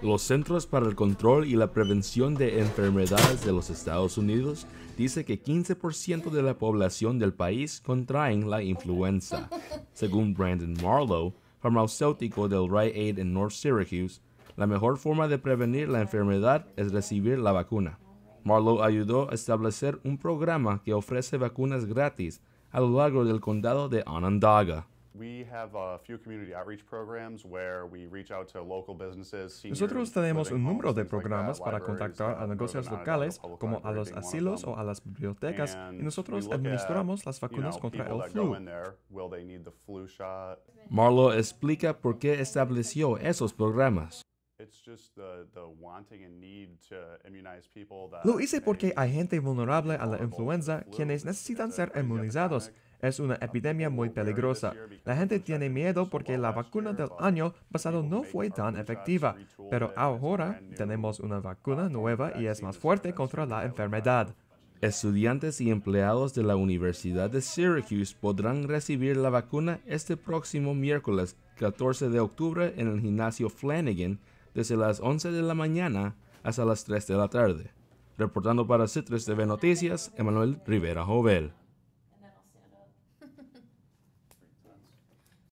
Los Centros para el Control y la Prevención de Enfermedades de los Estados Unidos dice que 15% de la población del país contraen la influenza. Según Brandon Marlowe, farmacéutico del Rite Aid en North Syracuse, la mejor forma de prevenir la enfermedad es recibir la vacuna. Marlowe ayudó a establecer un programa que ofrece vacunas gratis a lo largo del condado de Onondaga. Nosotros tenemos un número de programas para contactar a uh, negocios locales, como a los asilos o a las bibliotecas, y nosotros administramos las vacunas contra el flu. Marlo explica por qué estableció esos programas. Lo hice porque hay gente vulnerable a la influenza quienes necesitan ser inmunizados es una epidemia muy peligrosa. La gente tiene miedo porque la vacuna del año pasado no fue tan efectiva, pero ahora tenemos una vacuna nueva y es más fuerte contra la enfermedad. Estudiantes y empleados de la Universidad de Syracuse podrán recibir la vacuna este próximo miércoles 14 de octubre en el gimnasio Flanagan desde las 11 de la mañana hasta las 3 de la tarde. Reportando para Citrus TV Noticias, Emanuel Rivera Jovel.